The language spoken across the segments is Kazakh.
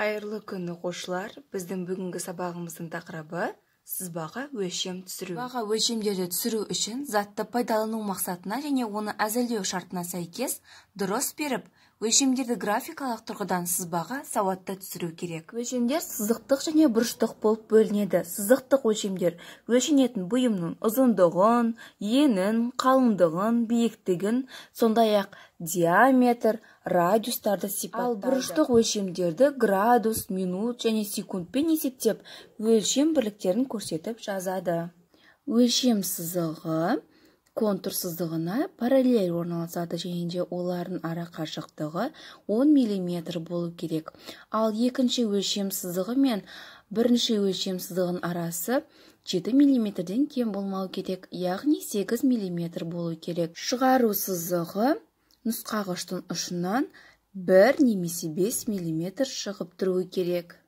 қайырлы күн оқушылар біздің бүгінгі сабағымыздың тақырыбы сызбаға өлшем түсіру сызбаға өлшемдерді түсіру үшін затты пайдалану мақсатына және оны әзірлеу шартына сәйкес дұрыс беріп өлшемдерді графикалық тұрғыдан сызбаға сауатты түсіру керек өлшемдер сызықтық және бұрыштық болып бөлінеді сызықтық өлшемдер өлшенетін бұйымның ұзындығын енін қалыңдығын биіктігін сондай ақ диаметр радиустарды сипаттайды ал бұрыштық өлшемдерді градус минут және секундпен есептеп өлшем бірліктерін көрсетіп жазады өлшем сызығы контур параллель орналасады және де олардың ара қашықтығы 10 мм болу керек ал екінші өлшем сызығы мен бірінші өлшем сызығының арасы 7 мм-ден кем болмау керек яғни 8 мм болу керек шығару сызығы нұсқағыштың ұшынан 1 немесе 5 мм шығып тұруы керек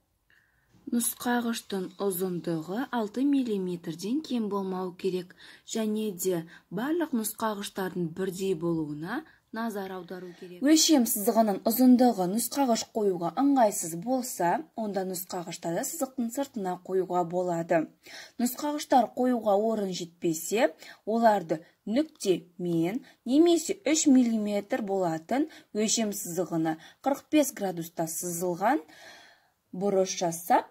нұсқағыштың ұзындығы 6 миллиметрден кем болмау керек және де барлық нұсқағыштардың бірдей болуына назар аудару керек өлшем сызығының ұзындығы нұсқағыш қоюға ыңғайсыз болса онда нұсқағыштарды сызықтың сыртына қоюға болады нұсқағыштар қоюға орын жетпесе оларды нүкте мен немесе 3 мм болатын өлшем сызығына 45 градуста сызылған бұрыш жасап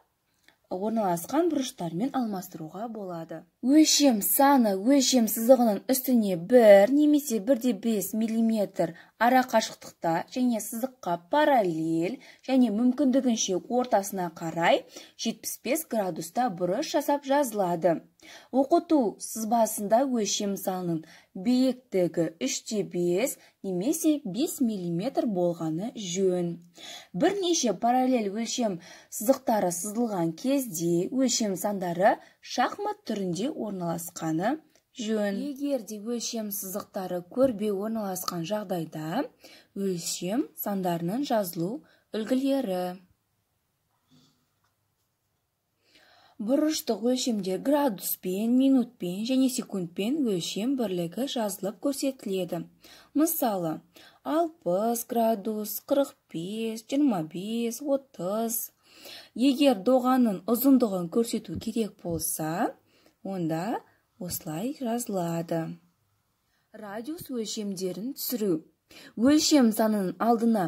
орналасқан бұрыштармен алмастыруға болады. Өлшем саны өлшем сызығының үстіне 1 немесе 1,5 мм ара қашықтықта және сызыққа параллель және мүмкіндігінше ортасына қарай 75 градуста бұрыш жасап жазылады. Оқыту сызбасында өлшем санының биіктігі 3,5 немесе 5 мм болғаны жөн бірнеше параллель өлшем сызықтары сызылған кезде өлшем сандары шахмат түрінде орналасқаны жөн егер де өлшем сызықтары көрбе орналасқан жағдайда өлшем сандарының жазылу үлгілері бұрыштық өлшемдер градуспен минутпен және секундпен өлшем бірлігі жазылып көрсетіледі мысалы алпыс градус қырық бес жиырма бес отыз егер доғаның ұзындығын көрсету керек болса онда осылай жазылады радиус өлшемдерін түсіру өлшем санын алдына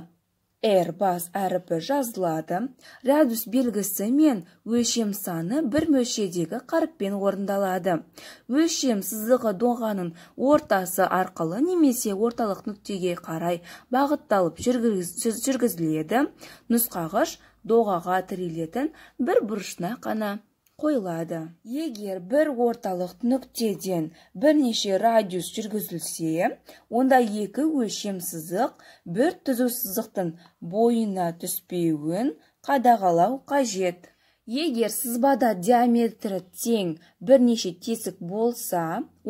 R бас әріпі жазылады. Радус белгісі мен өлшем саны бір мөлшедегі қарыппен орындалады. Өлшем сызығы доғанын ортасы арқылы немесе орталық нүктеге қарай бағытталып жүргізіледі. Нұсқағыш доғаға тірелетін бір бұрышына қана қойылады егер бір орталық нүктеден бірнеше радиус жүргізілсе онда екі өлшем сызық бір түзу сызықтың бойына түспеуін қадағалау қажет егер сызбада диаметрі тең бірнеше тесік болса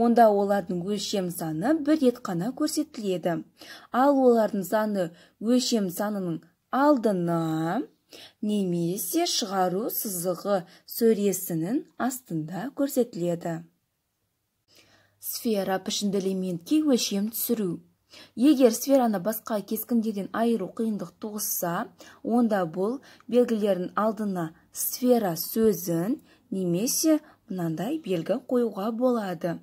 онда олардың өлшем саны бір рет қана көрсетіледі ал олардың саны өлшем санының алдына немесе шығару сызығы сөресінің астында көрсетіледі сфера пішінді элементке түсіру егер сфераны басқа кескіндерден айыру қиындық туғызса онда бұл белгілердің алдына сфера сөзін немесе мынандай белгі қойуға болады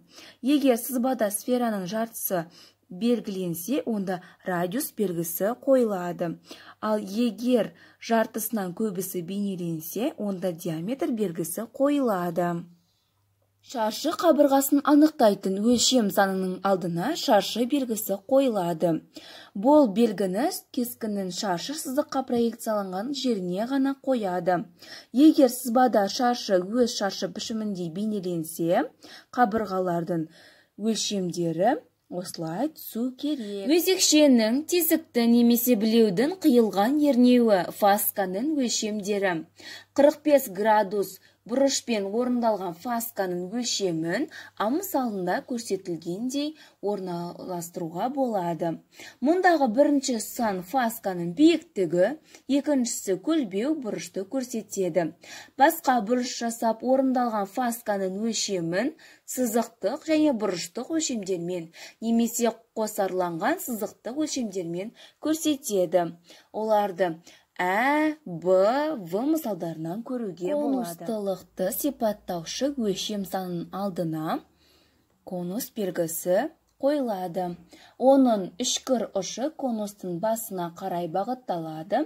егер сызбада сфераның жартысы белгіленсе онда радиус белгісі қойылады ал егер жартысынан көбісі бейнеленсе онда диаметр белгісі қойылады шаршы қабырғасын анықтайтын өлшем санының алдына шаршы белгісі қойылады бұл белгіні кескіннің шаршы сызыққа проекцияланған жеріне ғана қояды егер сызбада шаршы өз шаршы пішімінде бейнеленсе қабырғалардың өлшемдері осылай түсу керек өзекшенің тесікті немесе білеудің қиылған ернеуі фасканың өлшемдері 45 градус бұрышпен орындалған фасканың өлшемін мысалында көрсетілгендей орналастыруға болады мұндағы бірінші сан фасканың биіктігі екіншісі көлбеу бұрышты көрсетеді басқа бұрыш жасап орындалған фасканың өлшемін сызықтық және бұрыштық өлшемдермен немесе қосарланған сызықтық өлшемдермен көрсетеді оларды ә б в мысалдарынан көруге болады конустылықты сипаттаушы өлшем санын алдына конус белгісі қойылады оның үшкір ұшы конустың басына қарай бағытталады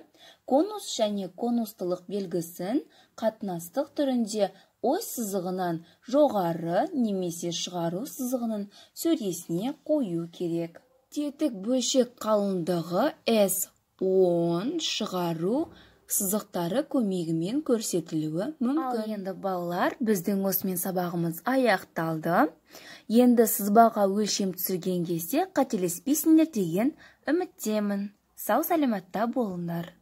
конус және конустылық белгісін қатынастық түрінде ось сызығынан жоғары немесе шығару сызығының сөресіне қою керек тетік бөлшек қалыңдығы s он шығару сызықтары көмегімен көрсетілуі мүмкін. Ал енді балалар, біздің осымен сабағымыз аяқталды. Енді сызбаға өлшем түсірген кезде қателеспейсіңдер деген үміттемін. Сау саламатта болыңдар.